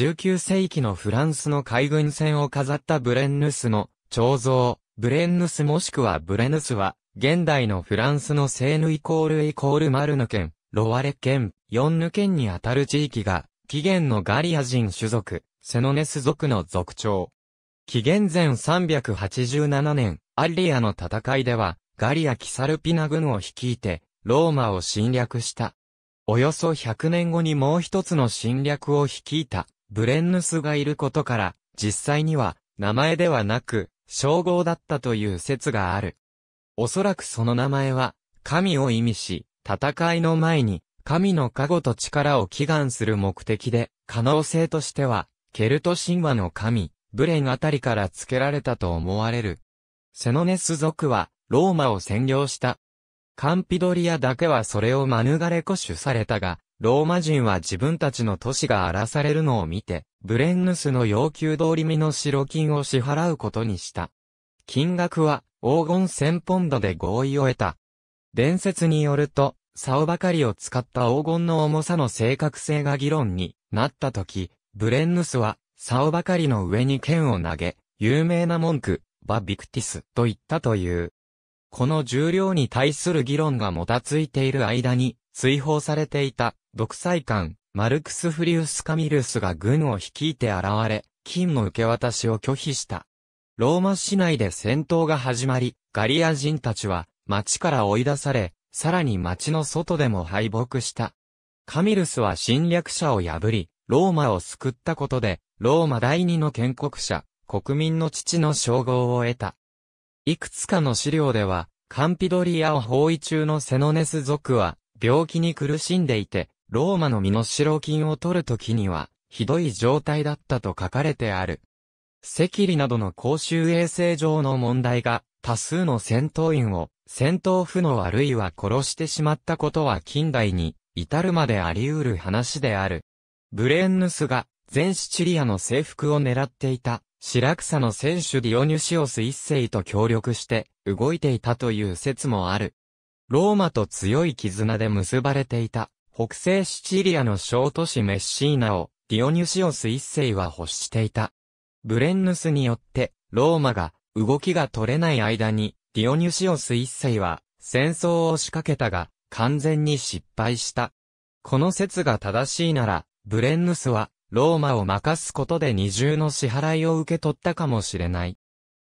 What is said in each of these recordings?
19世紀のフランスの海軍船を飾ったブレンヌスの彫像、ブレンヌスもしくはブレヌスは、現代のフランスのセーヌイコールイコールマルヌ県、ロワレ県、ヨンヌ県にあたる地域が、紀元のガリア人種族、セノネス族の族長。紀元前387年、アリアの戦いでは、ガリア・キサルピナ軍を率いて、ローマを侵略した。およそ100年後にもう一つの侵略を率いた、ブレンヌスがいることから、実際には、名前ではなく、称号だったという説がある。おそらくその名前は、神を意味し、戦いの前に、神の加護と力を祈願する目的で、可能性としては、ケルト神話の神、ブレンあたりから付けられたと思われる。セノネス族は、ローマを占領した。カンピドリアだけはそれを免れ固守されたが、ローマ人は自分たちの都市が荒らされるのを見て、ブレンヌスの要求通り身の白金を支払うことにした。金額は黄金千ポンドで合意を得た。伝説によると、竿ばかりを使った黄金の重さの正確性が議論になった時、ブレンヌスは竿ばかりの上に剣を投げ、有名な文句、バ・ビクティスと言ったという。この重量に対する議論がもたついている間に追放されていた独裁官、マルクス・フリウス・カミルスが軍を率いて現れ、金の受け渡しを拒否した。ローマ市内で戦闘が始まり、ガリア人たちは町から追い出され、さらに町の外でも敗北した。カミルスは侵略者を破り、ローマを救ったことで、ローマ第二の建国者、国民の父の称号を得た。いくつかの資料では、カンピドリアを包囲中のセノネス族は、病気に苦しんでいて、ローマの身の代金を取るときには、ひどい状態だったと書かれてある。赤痢などの公衆衛生上の問題が、多数の戦闘員を、戦闘不能あるいは殺してしまったことは近代に、至るまであり得る話である。ブレーンヌスが、全シチリアの征服を狙っていた、シラクサの選手ディオニュシオス一世と協力して、動いていたという説もある。ローマと強い絆で結ばれていた北西シチリアの小都市メッシーナをディオニュシオス一世は欲していた。ブレンヌスによってローマが動きが取れない間にディオニュシオス一世は戦争を仕掛けたが完全に失敗した。この説が正しいならブレンヌスはローマを任すことで二重の支払いを受け取ったかもしれない。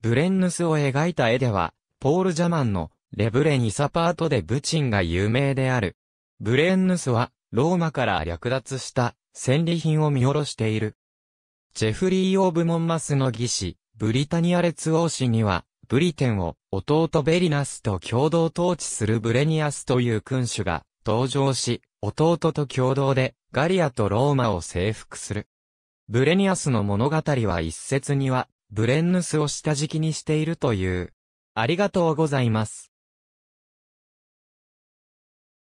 ブレンヌスを描いた絵では、ポール・ジャマンのレブレ・ニサパートでブチンが有名である。ブレーンヌスは、ローマから略奪した戦利品を見下ろしている。ジェフリー・オブ・モンマスの義士、ブリタニア列王氏には、ブリテンを弟ベリナスと共同統治するブレニアスという君主が登場し、弟と共同でガリアとローマを征服する。ブレニアスの物語は一説には、ブレンヌスを下敷きにしているという。ありがとうございます。